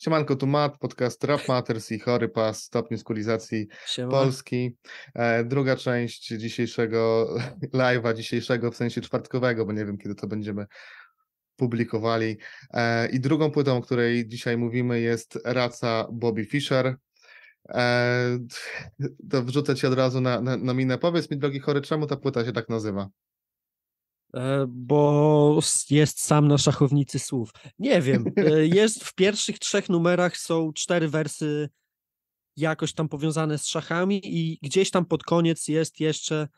Siemanko, tu Mat, podcast Rap Matters i Chory Pas, stopniu skulizacji Siema. Polski. E, druga część dzisiejszego live'a, dzisiejszego w sensie czwartkowego, bo nie wiem kiedy to będziemy publikowali. E, I drugą płytą, o której dzisiaj mówimy jest Raca Bobby Fischer. E, to wrzucę ci od razu na, na, na minę. Powiedz mi, drogi chory, czemu ta płyta się tak nazywa? E, bo jest sam na szachownicy słów. Nie wiem, e, jest w pierwszych trzech numerach są cztery wersy jakoś tam powiązane z szachami i gdzieś tam pod koniec jest jeszcze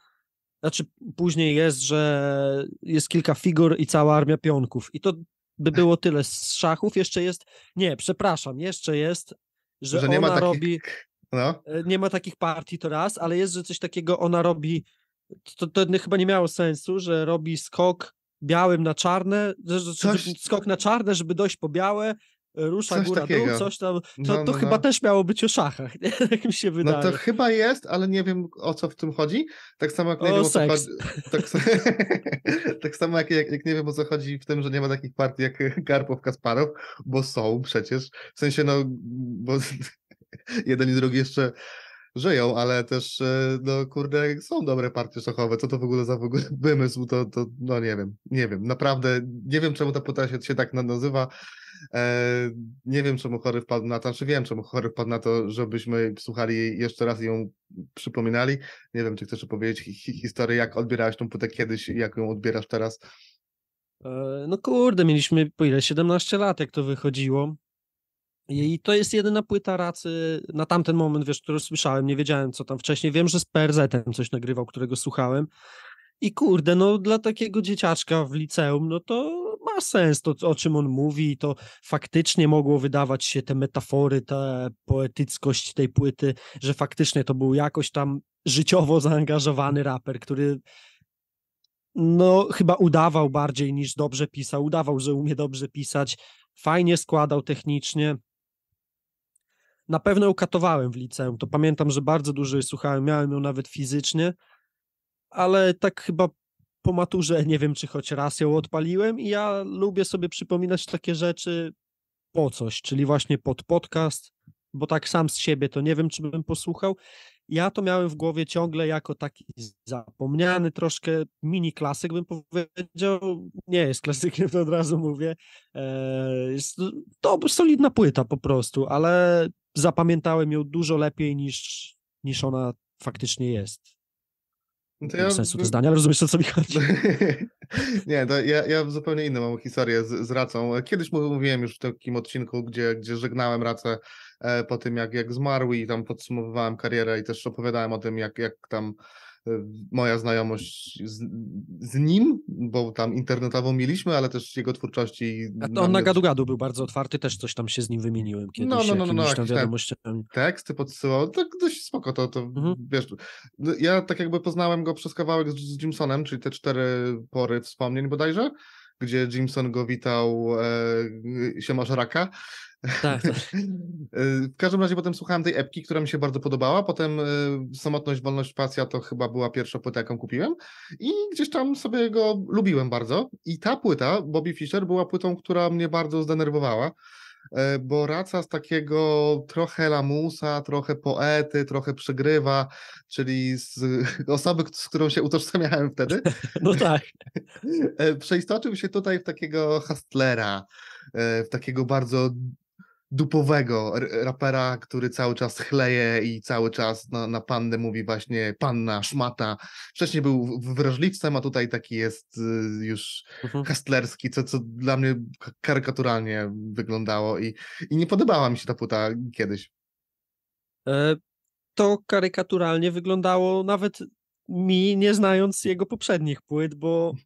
znaczy później jest, że jest kilka figur i cała armia pionków i to by było tyle z szachów, jeszcze jest, nie, przepraszam, jeszcze jest, że, że ona takich... robi no. E, nie ma takich partii to raz, ale jest, że coś takiego ona robi to, to chyba nie miało sensu, że robi skok białym na czarne, coś... skok na czarne, żeby dojść po białe, e, rusza coś góra takiego. dół, coś tam. To, no, no, to chyba no. też miało być o szachach, jak tak mi się wydaje. No to chyba jest, ale nie wiem o co w tym chodzi. Tak samo jak nie o wiem o co chodzi. Tak, tak samo jak, jak, jak, nie wiem o co chodzi w tym, że nie ma takich partii jak Karpow Kasparow, bo są przecież. W sensie, no, bo jeden i drugi jeszcze żyją, ale też, e, no kurde, są dobre partie szachowe. Co to w ogóle za w ogóle wymysł, to, to no nie wiem, nie wiem. Naprawdę nie wiem, czemu ta płyta się, się tak nazywa. E, nie wiem, czemu chory wpadł na to, czy znaczy wiem, czemu chory wpadł na to, żebyśmy słuchali jeszcze raz i ją przypominali. Nie wiem, czy chcesz opowiedzieć hi historię, jak odbierałeś tą płytę kiedyś i jak ją odbierasz teraz? E, no kurde, mieliśmy po ile? 17 lat, jak to wychodziło. I to jest jedyna płyta racy na tamten moment, wiesz, którą słyszałem, nie wiedziałem co tam wcześniej. Wiem, że z PRZ-em coś nagrywał, którego słuchałem. I kurde, no dla takiego dzieciaczka w liceum, no to ma sens to, o czym on mówi, to faktycznie mogło wydawać się te metafory, ta poetyckość tej płyty, że faktycznie to był jakoś tam życiowo zaangażowany raper, który no chyba udawał bardziej niż dobrze pisał, udawał, że umie dobrze pisać, fajnie składał technicznie, na pewno ją katowałem w liceum. To pamiętam, że bardzo dużo jej słuchałem, miałem ją nawet fizycznie, ale tak chyba po maturze nie wiem, czy choć raz ją odpaliłem i ja lubię sobie przypominać takie rzeczy po coś, czyli właśnie pod podcast, bo tak sam z siebie to nie wiem, czy bym posłuchał. Ja to miałem w głowie ciągle jako taki zapomniany troszkę mini klasyk, bym powiedział. Nie jest klasykiem, to od razu mówię. Eee, jest to solidna płyta po prostu, ale zapamiętałem ją dużo lepiej niż, niż ona faktycznie jest. No to ja... sensu to zdania, ale rozumiesz, o co mi chodzi. Nie, ja, ja zupełnie inną mam historię z, z Racą. Kiedyś mówiłem już w takim odcinku, gdzie, gdzie żegnałem Racę e, po tym, jak, jak zmarł i tam podsumowywałem karierę i też opowiadałem o tym, jak, jak tam moja znajomość z, z, nim, bo tam internetową mieliśmy, ale też jego twórczości. A to on na gadu gadu był bardzo otwarty, też coś tam się z nim wymieniłem no, kiedyś. No, no, no, no, no tam Teksty podsyłał, tak dość spoko, to, to mhm. wiesz. No, ja tak jakby poznałem go przez kawałek z, z Jimsonem, czyli te cztery pory wspomnień bodajże gdzie Jimson go witał e, się masz raka tak. tak. E, w każdym razie potem słuchałem tej epki, która mi się bardzo podobała. Potem e, Samotność, Wolność, Pasja to chyba była pierwsza płyta, jaką kupiłem. I gdzieś tam sobie go lubiłem bardzo. I ta płyta, Bobby Fischer, była płytą, która mnie bardzo zdenerwowała e, bo raca z takiego trochę lamusa, trochę poety, trochę przegrywa, czyli z osoby, z którą się utożsamiałem wtedy. No tak. Przeistoczył się tutaj w takiego hustlera, w takiego bardzo dupowego rapera, który cały czas chleje i cały czas na, na pannę mówi właśnie panna, szmata. Wcześniej był wrażliwcem, a tutaj taki jest y, już Kastlerski, mhm. co, co dla mnie karykaturalnie wyglądało i, i nie podobała mi się ta płyta kiedyś. E, to karykaturalnie wyglądało nawet mi, nie znając jego poprzednich płyt, bo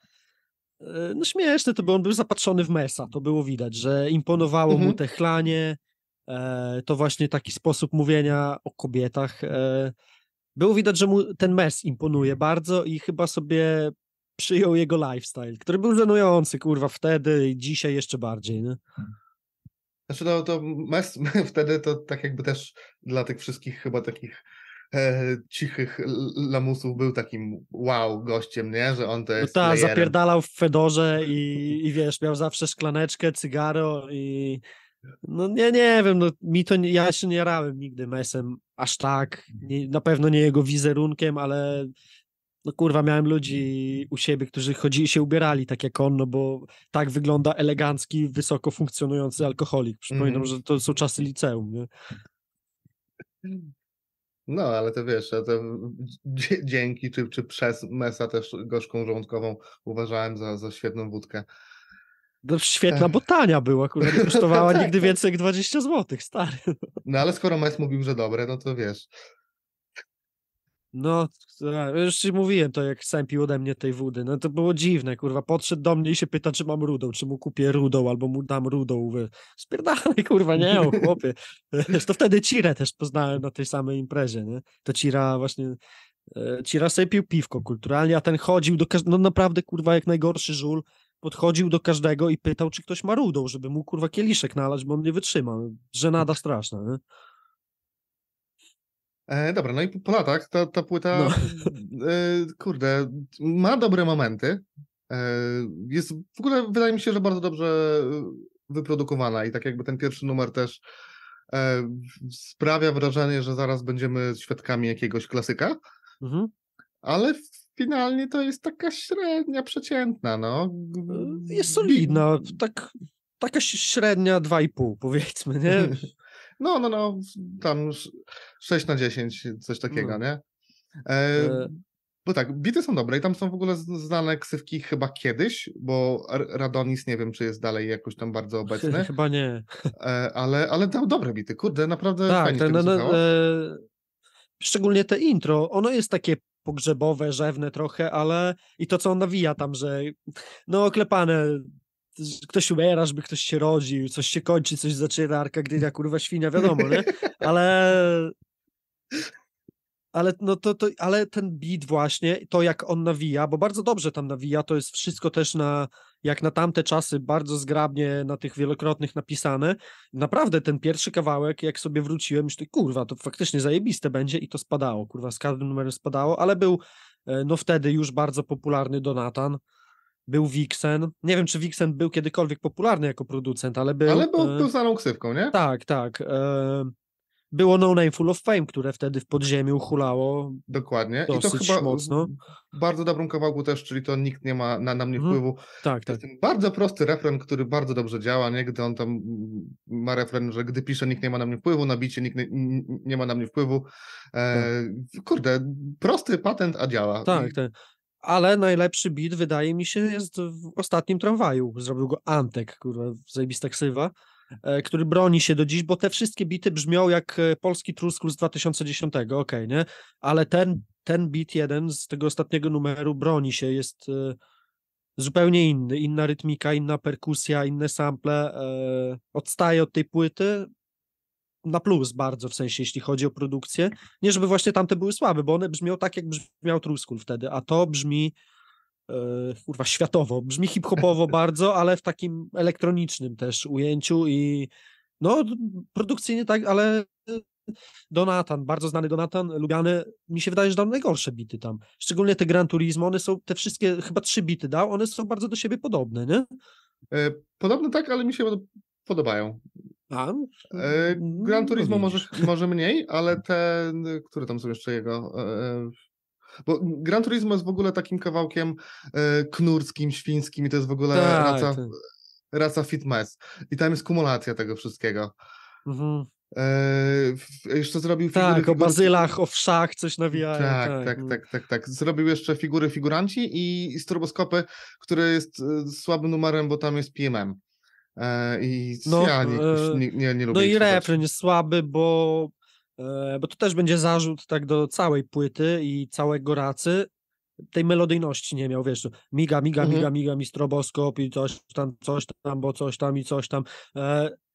E, no śmieszne to bo on był zapatrzony w Mesa, to było widać, że imponowało mhm. mu te chlanie, e, to właśnie taki sposób mówienia o kobietach. E, było widać, że mu ten Mes imponuje bardzo i chyba sobie przyjął jego lifestyle, który był żenujący, kurwa, wtedy i dzisiaj jeszcze bardziej, nie? Znaczy no to mes, wtedy to tak jakby też dla tych wszystkich chyba takich E, cichych lamusów był takim wow gościem, nie? Że on to no jest. No tak, zapierdalał w fedorze i, i wiesz, miał zawsze szklaneczkę, cygaro i. No nie, nie wiem, no mi to, nie, ja się nie rałem nigdy mesem, aż tak, mhm. nie, na pewno nie jego wizerunkiem, ale no kurwa, miałem ludzi mhm. u siebie, którzy chodzili się ubierali tak jak on, no bo tak wygląda elegancki, wysoko funkcjonujący alkoholik. Przypominam, mm. że to są czasy liceum, nie? No, ale to wiesz, to dzięki czy, czy przez Mesa też gorzką żołądkową uważałem za, za świetną wódkę. No, świetna botania była, akurat kosztowała tak, nigdy tak. więcej jak 20 zł, stary. No ale skoro Mes mówił, że dobre, no to wiesz. No, już ci mówiłem to, jak sam pił ode mnie tej wody. No to było dziwne, kurwa. Podszedł do mnie i się pyta, czy mam rudą, czy mu kupię rudą, albo mu dam rudą. Spierdalaj, kurwa, nie, o, chłopie. to wtedy Cirę też poznałem na tej samej imprezie, nie? To Cira właśnie... E, Cira sobie pił piwko kulturalnie, a ten chodził do każdego, no naprawdę, kurwa, jak najgorszy żul, podchodził do każdego i pytał, czy ktoś ma rudą, żeby mu, kurwa, kieliszek nalać, bo on nie wytrzyma. Żenada straszna, nie? E, dobra, no i po latach ta, ta płyta, no. e, kurde, ma dobre momenty. E, jest w ogóle, wydaje mi się, że bardzo dobrze e, wyprodukowana i tak jakby ten pierwszy numer też e, sprawia wrażenie, że zaraz będziemy świadkami jakiegoś klasyka. Mhm. Ale finalnie to jest taka średnia, przeciętna, no. E, jest solidna, tak, taka średnia 2,5 powiedzmy, nie? No, no, no, tam 6 na 10, coś takiego, hmm. nie? E, e, Bo tak, bity są dobre i tam są w ogóle znane ksywki chyba kiedyś, bo Radonis nie wiem, czy jest dalej jakoś tam bardzo obecny. Chyba nie. E, ale, ale tam dobre bity, kurde, naprawdę tak, fajnie ten, no, no e, Szczególnie te intro, ono jest takie pogrzebowe, rzewne trochę, ale i to, co on nawija tam, że no oklepane ktoś umiera, żeby ktoś się rodził, coś się kończy, coś zaczyna, arka Arkadynia, kurwa, świnia, wiadomo, nie? Ale... Ale, no to, to, ale ten beat właśnie, to jak on nawija, bo bardzo dobrze tam nawija, to jest wszystko też na, jak na tamte czasy, bardzo zgrabnie na tych wielokrotnych napisane. Naprawdę ten pierwszy kawałek, jak sobie wróciłem, myślę, kurwa, to faktycznie zajebiste będzie i to spadało, kurwa, z każdym numerem spadało, ale był e, no wtedy już bardzo popularny Donatan, był Vixen. Nie wiem, czy Vixen był kiedykolwiek popularny jako producent, ale był... Ale był, e, był znaną ksywką, nie? Tak, tak. E, było No Name Full of Fame, które wtedy w podziemiu hulało. Dokładnie. I to chyba mocno. bardzo dobrym kawałku też, czyli to nikt nie ma na, na mnie mhm. wpływu. Tak, to tak. Ten bardzo prosty refren, który bardzo dobrze działa, nie? Gdy on tam ma refren, że gdy pisze nikt nie ma na mnie wpływu, na bicie nikt nie, nie ma na mnie wpływu. E, tak. Kurde, prosty patent, a działa. Tak, I... tak ale najlepszy beat wydaje mi się jest w ostatnim tramwaju. Zrobił go Antek, która zajebista ksywa, e, który broni się do dziś, bo te wszystkie bity brzmią jak e, polski truskul z 2010, okej, okay, nie? Ale ten, ten beat jeden z tego ostatniego numeru broni się, jest e, zupełnie inny, inna rytmika, inna perkusja, inne sample, odstaje od tej płyty, na plus bardzo, w sensie jeśli chodzi o produkcję. Nie, żeby właśnie tamte były słabe, bo one brzmią tak, jak brzmiał Truskun wtedy, a to brzmi yy, kurwa światowo, brzmi hip-hopowo bardzo, ale w takim elektronicznym też ujęciu i no produkcyjnie tak, ale e, Donatan, bardzo znany Donatan, lubiany, mi się wydaje, że dał najgorsze bity tam. Szczególnie te Gran Turismo, one są, te wszystkie, chyba trzy bity dał, one są bardzo do siebie podobne, nie? E, podobne tak, ale mi się podobają. A? E, Gran Turismo może, może mniej, ale te, które tam są jeszcze jego... E, e, bo Gran Turismo jest w ogóle takim kawałkiem knurskim, świńskim i to jest w ogóle tak, raca, tak. raca fitness. I tam jest kumulacja tego wszystkiego. Mhm. jeszcze zrobił figury. Tak, o bazylach, o wszach coś nawijają. Tak, tak, tak, no. tak, tak, tak. Zrobił jeszcze figury figuranci i stroboskopy, które jest słabym numerem, bo tam jest PMM. E, I no, ja nie, e, nie, nie, nie no lubię. No i refren jest słaby, bo, e, bo to też będzie zarzut tak do całej płyty i całego racy. Tej melodyjności nie miał, wiesz, miga, miga, mhm. miga, miga, mistroboskop i coś tam, coś tam, bo coś tam i coś tam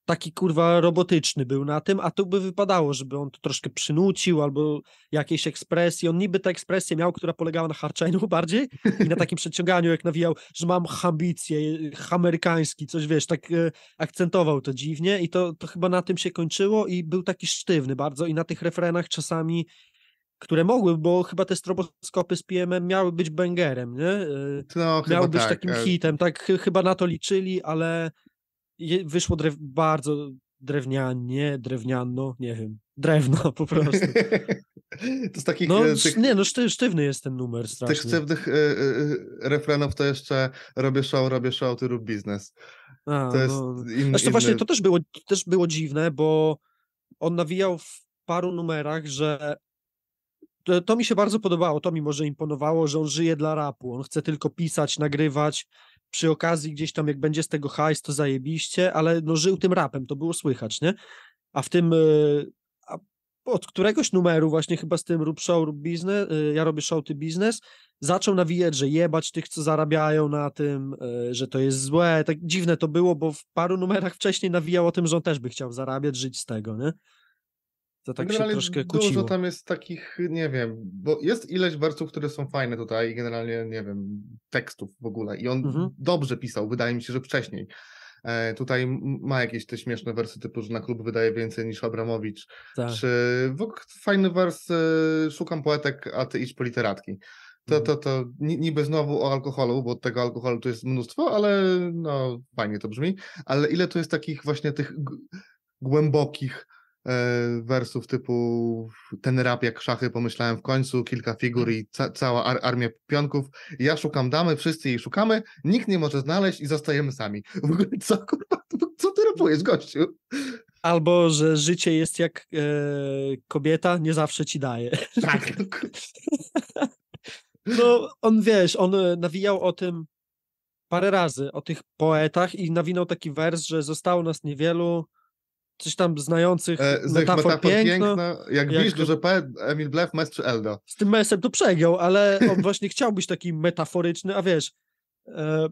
taki kurwa robotyczny był na tym, a tu by wypadało, żeby on to troszkę przynucił albo jakiejś ekspresji. On niby tę ekspresję miał, która polegała na harczeniu bardziej i na takim przeciąganiu, jak nawijał, że mam ambicje, e, amerykański, coś wiesz, tak e, akcentował to dziwnie i to, to chyba na tym się kończyło i był taki sztywny bardzo i na tych refrenach czasami które mogły, bo chyba te stroboskopy z PMM miały być bangerem, nie? E, no, Miały być tak. takim e. hitem, tak chyba na to liczyli, ale wyszło drew, bardzo drewnianie, drewniano, nie wiem, drewno po prostu. to z takich... No, e, tych, nie, no szty, sztywny jest ten numer strasznie. Tych sztywnych y, y, refrenów to jeszcze robię show, robię show, ty rób biznes. A, to jest no. Zresztą znaczy, inny... właśnie to też było, to też było dziwne, bo on nawijał w paru numerach, że to, to mi się bardzo podobało, to mi może imponowało, że on żyje dla rapu, on chce tylko pisać, nagrywać, przy okazji gdzieś tam jak będzie z tego hajs, to zajebiście, ale no żył tym rapem, to było słychać, nie? A w tym, e, a od któregoś numeru właśnie chyba z tym rób show, rób biznes, e, ja robię show, ty biznes, zaczął nawijać, że jebać tych, co zarabiają na tym, e, że to jest złe, tak dziwne to było, bo w paru numerach wcześniej nawijał o tym, że on też by chciał zarabiać, żyć z tego, nie? To tak generalnie się troszkę kłóciło. Dużo tam jest takich, nie wiem, bo jest ileś wersów, które są fajne tutaj i generalnie, nie wiem, tekstów w ogóle i on mhm. dobrze pisał, wydaje mi się, że wcześniej. E, tutaj ma jakieś te śmieszne wersy typu, że na klub wydaje więcej niż Abramowicz. Tak. Czy fajny wers, e, szukam poetek, a ty idź po literatki. To, mhm. to, to niby znowu o alkoholu, bo tego alkoholu tu jest mnóstwo, ale no fajnie to brzmi. Ale ile tu jest takich właśnie tych głębokich, E, wersów typu ten rap jak szachy pomyślałem w końcu, kilka figur mm. i ca cała ar armia pionków. Ja szukam damy, wszyscy jej szukamy, nikt nie może znaleźć i zostajemy sami. W ogóle co kurwa, co ty rapujesz gościu? Albo, że życie jest jak e, kobieta, nie zawsze ci daje. Tak. No, no on wiesz, on e, nawijał o tym parę razy, o tych poetach i nawinął taki wers, że zostało nas niewielu, coś tam znających e, metafor, metafor piękno, piękna. Jak, jak wiesz, to... P, Emil Blef, Mistrz Eldo. Z tym Mesem to przegiął, ale on właśnie chciał być taki metaforyczny, a wiesz, e,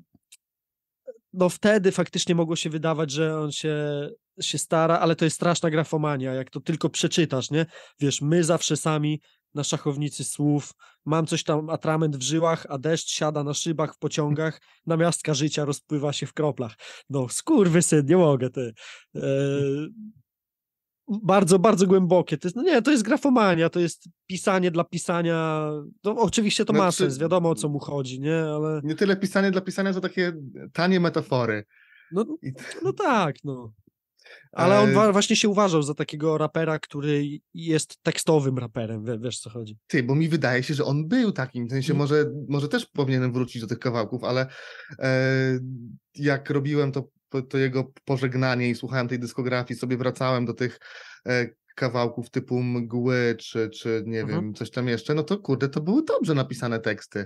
no wtedy faktycznie mogło się wydawać, że on się, się stara, ale to jest straszna grafomania, jak to tylko przeczytasz, nie? Wiesz, my zawsze sami na szachownicy słów, mam coś tam, atrament w żyłach, a deszcz siada na szybach w pociągach, namiastka życia rozpływa się w kroplach. No skurwysyn, nie mogę, ty. E, bardzo, bardzo głębokie. To jest, no nie, to jest grafomania, to jest pisanie dla pisania. No, oczywiście to znaczy, ma sens, wiadomo o co mu chodzi, nie? Ale... Nie tyle pisanie dla pisania, co takie tanie metafory. No, no tak, no. Ale on e, właśnie się uważał za takiego rapera, który jest tekstowym raperem, wiesz co chodzi. Ty, bo mi wydaje się, że on był takim, w sensie mhm. może, może też powinienem wrócić do tych kawałków, ale e, jak robiłem to, to jego pożegnanie i słuchałem tej dyskografii, sobie wracałem do tych e, kawałków typu mgły, czy, czy nie mhm. wiem, coś tam jeszcze, no to kurde, to były dobrze napisane teksty.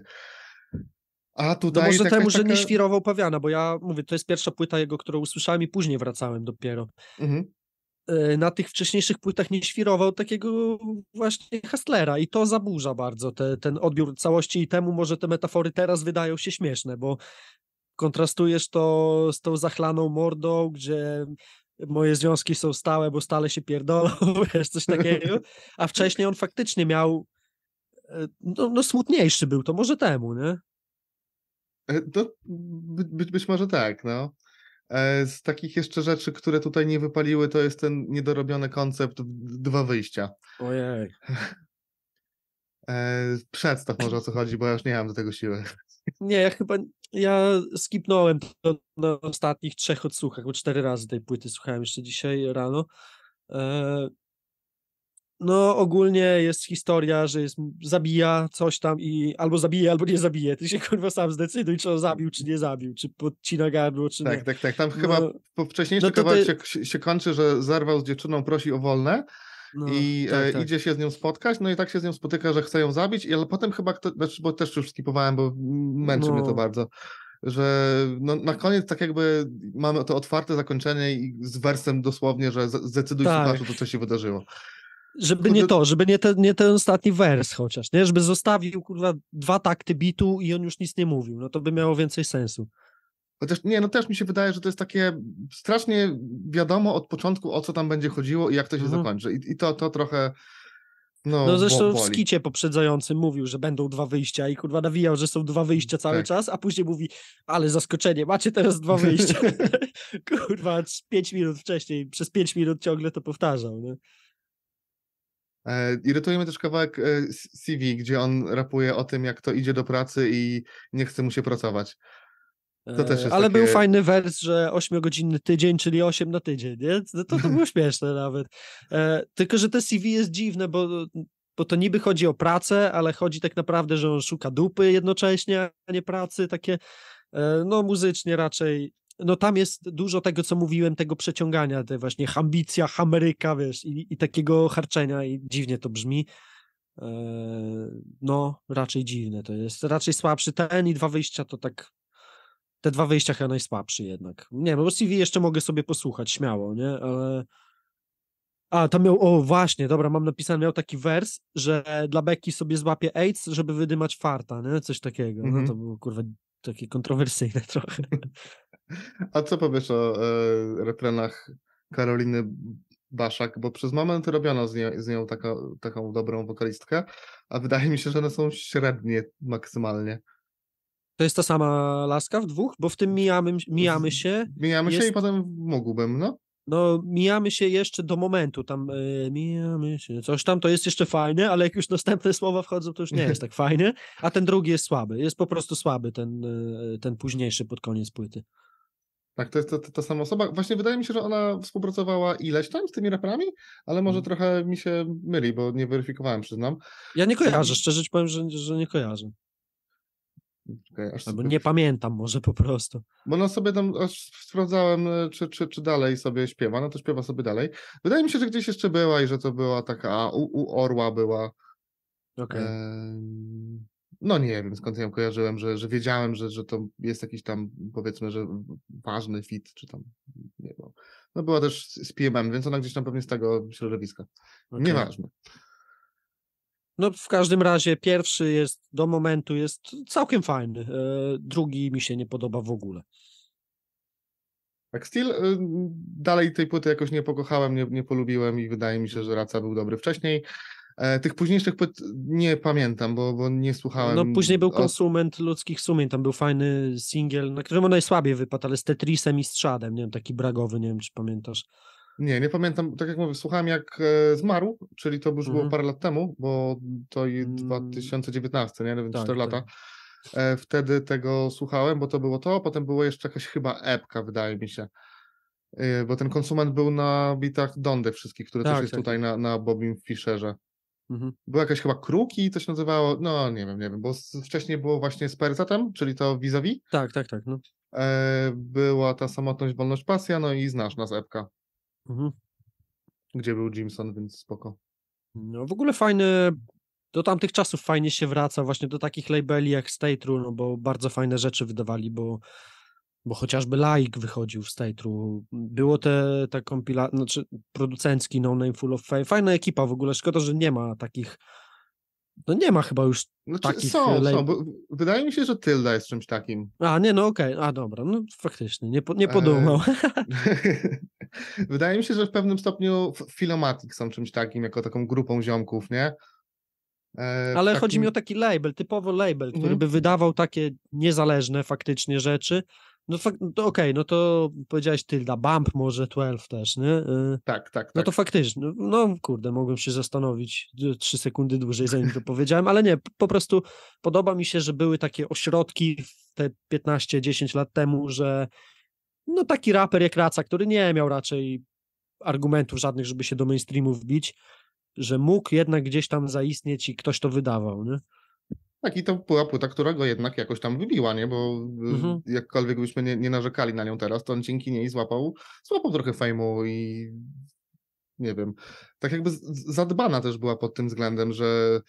A tutaj. No może taka, temu, że nie świrował Pawiana, bo ja mówię, to jest pierwsza płyta jego, którą usłyszałem i później wracałem dopiero. Mhm. E, na tych wcześniejszych płytach nie świrował takiego właśnie Hustlera i to zaburza bardzo te, ten odbiór całości i temu może te metafory teraz wydają się śmieszne, bo kontrastujesz to z tą zachlaną mordą, gdzie moje związki są stałe, bo stale się pierdolą, wiesz, coś takiego, a wcześniej on faktycznie miał e, no, no smutniejszy był, to może temu, nie? E, to być, być może tak, no. E, z takich jeszcze rzeczy, które tutaj nie wypaliły, to jest ten niedorobiony koncept dwa wyjścia. Ojej. E, przedstaw może o co chodzi, bo ja już nie mam do tego siły. Nie, ja chyba ja skipnąłem to na ostatnich trzech odsłuchach, bo cztery razy tej płyty słuchałem jeszcze dzisiaj rano no ogólnie jest historia, że jest, zabija coś tam i albo zabije, albo nie zabije. Ty się kurwa sam zdecyduj, czy on zabił, czy nie zabił, czy podcina gardło, czy tak, nie. Tak, tak, tak. Tam no, chyba po wcześniejszy no kawałek ty... się, się, kończy, że zerwał z dziewczyną, prosi o wolne no, i tak, e, tak. idzie się z nią spotkać, no i tak się z nią spotyka, że chce ją zabić, ale potem chyba, kto, znaczy, bo też już skipowałem, bo męczy mnie to no. bardzo że no, na koniec tak jakby mamy to otwarte zakończenie i z wersem dosłownie, że zdecyduj tak. słuchaczu to, co się wydarzyło. Żeby nie to, żeby nie, ten nie ten ostatni wers chociaż, nie? Żeby zostawił, kurwa, dwa takty bitu i on już nic nie mówił. No to by miało więcej sensu. Chociaż nie, no też mi się wydaje, że to jest takie strasznie wiadomo od początku, o co tam będzie chodziło i jak to się mhm. zakończy. I, I, to, to trochę. No, no zresztą w skicie poprzedzającym mówił, że będą dwa wyjścia i kurwa nawijał, że są dwa wyjścia mm, cały tak. czas, a później mówi, ale zaskoczenie, macie teraz dwa wyjścia. kurwa, pięć minut wcześniej, przez pięć minut ciągle to powtarzał. Nie? E, Irytujemy też kawałek e, CV, gdzie on rapuje o tym, jak to idzie do pracy i nie chce mu się pracować. E, to też jest Ale takie... był fajny wers, że 8-godzinny tydzień, czyli 8 na tydzień, nie? No to, to było śmieszne nawet. Tylko, że te CV jest dziwne, bo bo to niby chodzi o pracę, ale chodzi tak naprawdę, że on szuka dupy jednocześnie, a nie pracy, takie no muzycznie raczej no tam jest dużo tego, co mówiłem, tego przeciągania, te właśnie ambicja, hameryka, wiesz, i, i takiego harczenia i dziwnie to brzmi. E, no, raczej dziwne to jest. Raczej słabszy ten i dwa wyjścia to tak te dwa wyjścia chyba najsłabszy jednak. Nie, bo CV jeszcze mogę sobie posłuchać, śmiało, nie, ale a, tam miał, o właśnie, dobra, mam napisane, miał taki wers, że dla Becky sobie złapie AIDS, żeby wydymać farta, nie? Coś takiego. Mm -hmm. No mhm. to było, kurwa, takie kontrowersyjne trochę. A co powiesz o e, retrenach Karoliny Baszak? Bo przez moment robiono z, nie, z nią taka, taką dobrą wokalistkę, a wydaje mi się, że one są średnie maksymalnie. To jest ta sama laska w dwóch? Bo w tym mijamy, mijamy się. Mijamy jest... się i potem mógłbym, no. No, mijamy się jeszcze do momentu, tam y, mijamy się, coś tam, to jest jeszcze fajne, ale jak już następne słowa wchodzą, to już nie jest tak fajne, a ten drugi jest słaby, jest po prostu słaby, ten, e, ten późniejszy pod koniec płyty. Tak, to jest ta, ta, sama osoba. Właśnie wydaje mi się, że ona współpracowała ileś tam z tymi raperami, ale może mm. trochę mi się myli, bo nie weryfikowałem, przyznam. Ja nie kojarzę, szczerze powiem, że, że nie kojarzę. Okay, sobie... nie pamiętam może po prostu. Bo na no sobie tam sprawdzałem, e, czy, czy, czy dalej sobie śpiewa, no to śpiewa sobie dalej. Wydaje mi się, że gdzieś jeszcze była i że to była taka, u, u Orła była. Okej. Okay no nie wiem skąd ja ją kojarzyłem, że, że wiedziałem, że, że to jest jakiś tam powiedzmy, że ważny fit, czy tam nie wiem. No była też z PMM, więc ona gdzieś tam pewnie z tego środowiska. Okay. Nieważne. No w każdym razie pierwszy jest do momentu jest całkiem fajny, e, drugi mi się nie podoba w ogóle. Tak, Steel y, dalej tej płyty jakoś nie pokochałem, nie, nie polubiłem i wydaje mi się, że Raca był dobry wcześniej. E, tych późniejszych płyt nie pamiętam, bo, bo nie słuchałem. No później był konsument ludzkich sumień, tam był fajny singiel, na którym on najsłabiej wypadł, ale z Tetrisem i Strzadem, nie wiem, taki bragowy, nie wiem czy pamiętasz. Nie, nie pamiętam, tak jak mówię, słuchałem jak e, zmarł, czyli to już mhm. było parę lat temu, bo to i 2019, mm. nie, więc tak, 4 lata. Tak. E, wtedy tego słuchałem, bo to było to, potem było jeszcze jakaś chyba epka, wydaje mi się e, bo ten konsument był na bitach Dondy wszystkich, które tak, też jest tak. tutaj na, na Bobim Fischerze. Mhm. Była jakaś chyba Kruki, coś nazywało, no nie wiem, nie wiem, bo wcześniej było właśnie z Perzatem, czyli to vis-a-vis. Tak, tak, tak. No. E, była ta samotność, wolność, pasja, no i znasz nas epka. Mhm. Gdzie był Jimson, więc spoko. No w ogóle fajny, do tamtych czasów fajnie się wraca właśnie do takich labeli jak State Rule, no bo bardzo fajne rzeczy wydawali, bo bo chociażby Laik wychodził z Tatru. Było te, ta kompilacja, znaczy producencki No Name Full of Fame. Fajna ekipa w ogóle, szkoda, że nie ma takich no nie ma chyba już znaczy, takich... Są, e, lej... są, bo wydaje mi się, że Tylda jest czymś takim. A, nie, no okej, okay. a dobra, no faktycznie, nie, po, nie e, podumał. wydaje mi się, że w pewnym stopniu Filomatic są czymś takim, jako taką grupą ziomków, nie? E, Ale takim... chodzi mi o taki label, typowo label, który mm. by wydawał takie niezależne faktycznie rzeczy, no, no okej, okay, no to powiedziałeś Tilda, Bump może 12 też, nie? tak, tak, tak, No to tak. faktycznie, no, no, kurde, mogłem się zastanowić y, trzy sekundy dłużej, zanim to powiedziałem, ale nie, po prostu podoba mi się, że były takie ośrodki te 15-10 lat temu, że no taki raper jak Raca, który nie miał raczej argumentów żadnych, żeby się do mainstreamu wbić, że mógł jednak gdzieś tam zaistnieć i ktoś to wydawał, nie? Tak, i to była płyta, która go jednak jakoś tam wybiła, nie? Bo y, mhm. jakkolwiek byśmy nie, nie, narzekali na nią teraz, to on dzięki niej złapał, złapał trochę fejmu i nie wiem. Tak jakby zadbana też była pod tym względem, że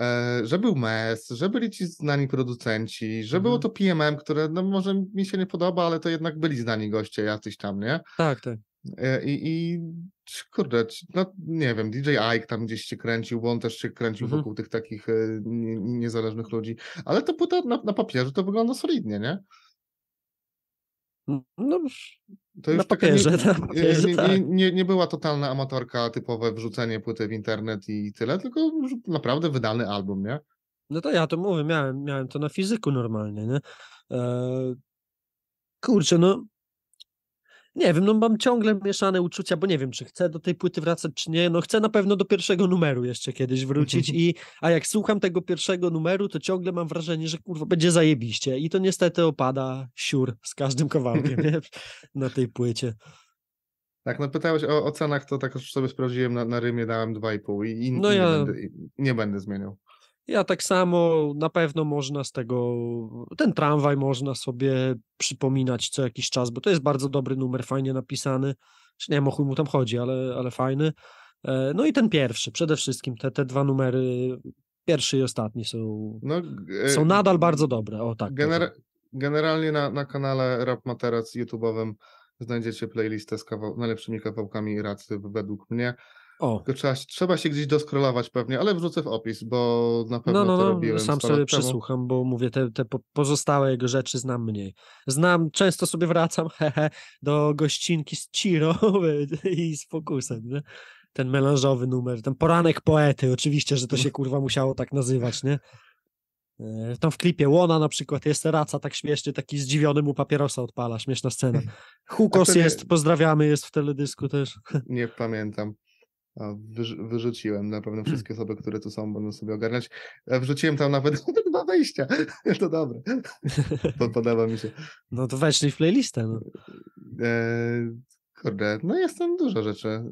e, że był MES, że byli ci znani producenci, że mhm. było to PMM, które no może mi się nie podoba, ale to jednak byli znani goście jacyś tam, nie? Tak, tak. E, I, i kurde, no nie wiem, DJ Ike tam gdzieś się kręcił, bo on też się kręcił mhm. wokół tych takich e, nie, niezależnych ludzi. Ale to płyta na, na papierze to wygląda solidnie, nie? No, to już na papierze, nie, na e, papierze nie, tak. nie, nie, nie, była totalna amatorka, typowe wrzucenie płyty w internet i tyle, tylko naprawdę wydany album, nie? No to ja to mówię, miałem, miałem to na fizyku normalnie, nie? Eee, kurczę, no nie wiem, no mam ciągle mieszane uczucia, bo nie wiem, czy chcę do tej płyty wracać, czy nie. No chcę na pewno do pierwszego numeru jeszcze kiedyś wrócić i, a jak słucham tego pierwszego numeru, to ciągle mam wrażenie, że kurwa, będzie zajebiście i to niestety opada siur z każdym kawałkiem nie? na tej płycie. Tak, no pytałeś o, o cenach, to tak sobie sprawdziłem na, na Rymie, dałem 2,5 i, i, no ja... i nie będę zmieniał. Ja tak samo na pewno można z tego, ten tramwaj można sobie przypominać co jakiś czas, bo to jest bardzo dobry numer, fajnie napisany. Czy znaczy, nie wiem o chuj mu tam chodzi, ale, ale fajny. E, no i ten pierwszy, przede wszystkim te, te dwa numery, pierwszy i ostatni są, no, e, są nadal bardzo dobre. O tak. Gener generalnie na, na kanale Rap Materac YouTube'owym znajdziecie playlistę z kawał najlepszymi kawałkami racy według mnie. O. Trzeba, trzeba się gdzieś doskrolować pewnie, ale wrzucę w opis, bo na pewno no, no, no. to robiłem. Sam sobie przesłucham, bo mówię, te, te pozostałe jego rzeczy znam mniej. Znam, często sobie wracam hehe, do gościnki z Ciro i z Fokusem, nie? ten melanżowy numer, ten poranek poety, oczywiście, że to się kurwa musiało tak nazywać, nie? E, tam w klipie Łona na przykład jest raca tak śmieszny, taki zdziwiony mu papierosa odpala, śmieszna scena. Hukos jest, pozdrawiamy, jest w teledysku też. Nie pamiętam wyrzuciłem. Na pewno hmm. wszystkie osoby, które tu są, będą sobie ogarniać. E, wrzuciłem tam nawet dwa wejścia. To dobre. podoba mi się. No to weźmy w playlistę. No. E, kurde, no jest tam dużo rzeczy. E,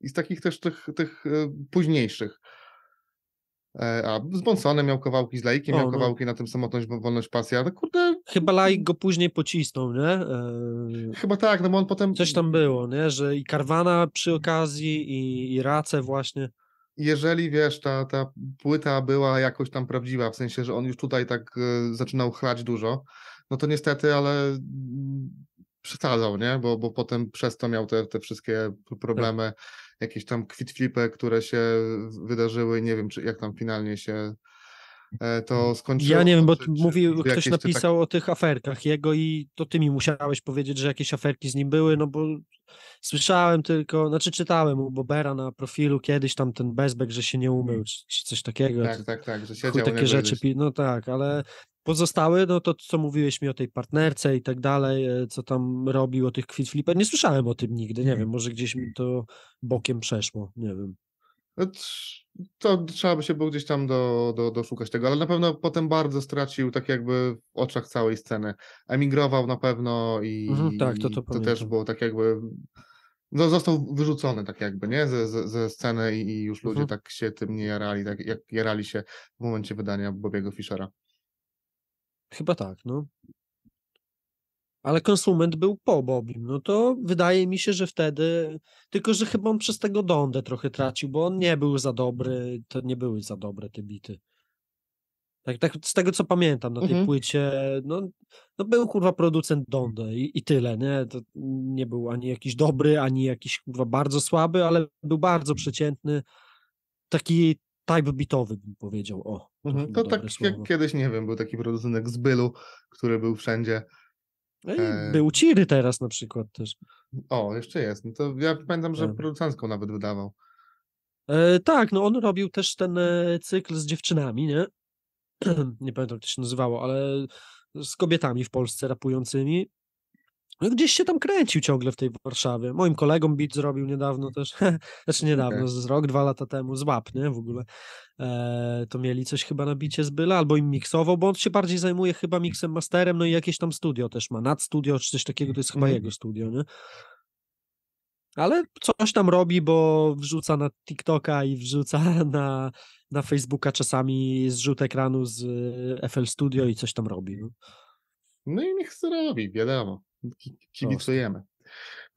I z takich też tych, tych późniejszych E, a z Bonsonem miał kawałki, z Lajkiem miał no. kawałki na tym samotność, wolność, pasja. No kurde... Chyba mm. Lajk go później pocisnął, nie? E, Chyba tak, no bo on potem... Coś tam było, nie? Że i Karwana przy okazji i, i Race właśnie. Jeżeli, wiesz, ta, ta płyta była jakoś tam prawdziwa, w sensie, że on już tutaj tak e, zaczynał chlać dużo, no to niestety, ale mm, przesadzał, nie? Bo, bo potem przez to miał te, te wszystkie problemy. Tak jakieś tam kwitflipy, które się wydarzyły, nie wiem, czy jak tam finalnie się e, to mm. skończyło. Ja nie wiem, bo czy, mówi, czy ktoś tak napisał o tych aferkach jego i to ty mi musiałeś powiedzieć, że jakieś aferki z nim były, no bo słyszałem tylko, znaczy czytałem u Bobera na profilu kiedyś tam ten bezbek, że się nie umył, mm. czy, czy coś takiego. Tak, tak, tak, że siedział. Takie rzeczy, no tak, ale Pozostałe, no to co mówiłeś mi o tej partnerce i tak dalej, e, co tam robił, o tych kwit flipper, nie słyszałem o tym nigdy, nie mhm. wiem, może gdzieś mi to bokiem przeszło, nie wiem. No to trzeba by się było gdzieś tam do, do, doszukać tego, ale na pewno potem bardzo stracił tak jakby w oczach całej sceny. Emigrował na pewno i mhm, tak, to, to, to też było tak jakby no, został wyrzucony tak jakby, nie? Ze, ze, ze sceny i, i już ludzie mhm. tak się tym nie jarali, tak jak jarali się w momencie wydania Bobiego Fischera. Chyba tak, no. Ale konsument był po Bobim, no to wydaje mi się, że wtedy, tylko że chyba on przez tego Dondę trochę tracił, bo on nie był za dobry, to nie były za dobre te bity. Tak, tak z tego co pamiętam na tej mhm. płycie, no, no był kurwa producent Donde i, i, tyle, nie? To nie był ani jakiś dobry, ani jakiś kurwa bardzo słaby, ale był bardzo przeciętny. Taki type bitowy, bym powiedział. O, to, mhm, to tak słowo. jak kiedyś, nie wiem, był taki producentek z Bylu, który był wszędzie. No e... Był Ciry teraz na przykład też. O, jeszcze jest. No to ja pamiętam, że tak. producencką nawet wydawał. E, tak, no on robił też ten e, cykl z dziewczynami, nie? nie pamiętam, jak to się nazywało, ale z kobietami w Polsce rapującymi no gdzieś się tam kręcił ciągle w tej Warszawie. Moim kolegom beat zrobił niedawno też, znaczy niedawno, okay. z rok, dwa lata temu, złap, nie, w ogóle. E, to mieli coś chyba na bicie z Byla, albo im miksował, bo on się bardziej zajmuje chyba miksem masterem, no i jakieś tam studio też ma, nad studio czy coś takiego, to jest chyba jego mhm. studio, nie? Ale coś tam robi, bo wrzuca na TikToka i wrzuca na, na Facebooka czasami zrzut ekranu z e, FL Studio i coś tam robi. No, no i niech robi, wiadomo kibicujemy.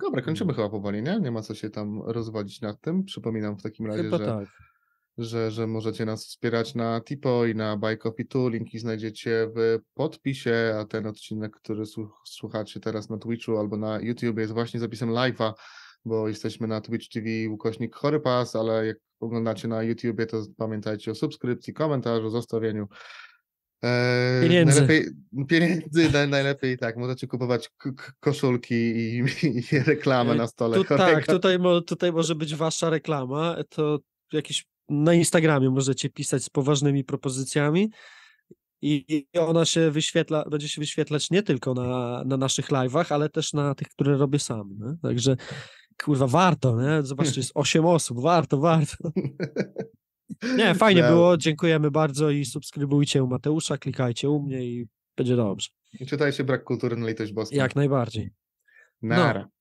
Dobra, no. kończymy chyba powoli, nie? Nie ma co się tam rozwodzić nad tym. Przypominam w takim razie, że, tak. że, że możecie nas wspierać na Tipo i na Buy Linki znajdziecie w podpisie, a ten odcinek, który słuchacie teraz na Twitchu albo na YouTube jest właśnie zapisem live'a, bo jesteśmy na Twitch TV ukośnik Chory Pas, ale jak oglądacie na YouTube, to pamiętajcie o subskrypcji, komentarzu, zostawieniu Eee, pieniędzy. Najlepiej, pieniędzy naj, najlepiej tak, możecie kupować koszulki i, i reklamę eee, na stole. Tu, tak, tutaj, mo tutaj może być wasza reklama, to jakieś na Instagramie możecie pisać z poważnymi propozycjami i, i ona się wyświetla, będzie się wyświetlać nie tylko na, na naszych live'ach, ale też na tych, które robię sam. Nie? Także kurwa, warto, nie? Zobaczcie, jest 8 osób, warto, warto. Nie, fajnie no. było, dziękujemy bardzo i subskrybujcie u Mateusza, klikajcie u mnie i będzie dobrze. I czytajcie brak kultury na litość boską. Jak najbardziej. Nara. No.